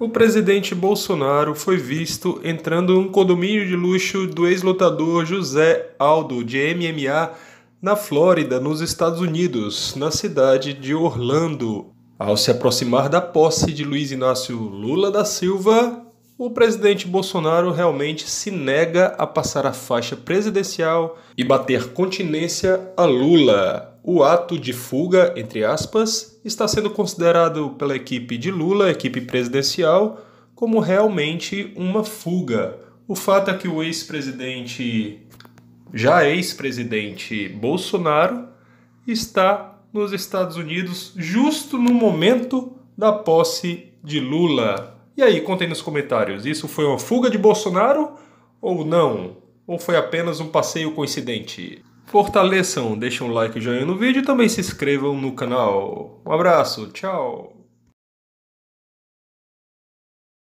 O presidente Bolsonaro foi visto entrando num condomínio de luxo do ex-lutador José Aldo, de MMA, na Flórida, nos Estados Unidos, na cidade de Orlando. Ao se aproximar da posse de Luiz Inácio Lula da Silva, o presidente Bolsonaro realmente se nega a passar a faixa presidencial e bater continência a Lula o ato de fuga, entre aspas, está sendo considerado pela equipe de Lula, equipe presidencial, como realmente uma fuga. O fato é que o ex-presidente, já ex-presidente Bolsonaro, está nos Estados Unidos justo no momento da posse de Lula. E aí, contem nos comentários, isso foi uma fuga de Bolsonaro ou não? Ou foi apenas um passeio coincidente? Fortaleçam, deixem um like e joinha no vídeo e também se inscrevam no canal. Um abraço, tchau!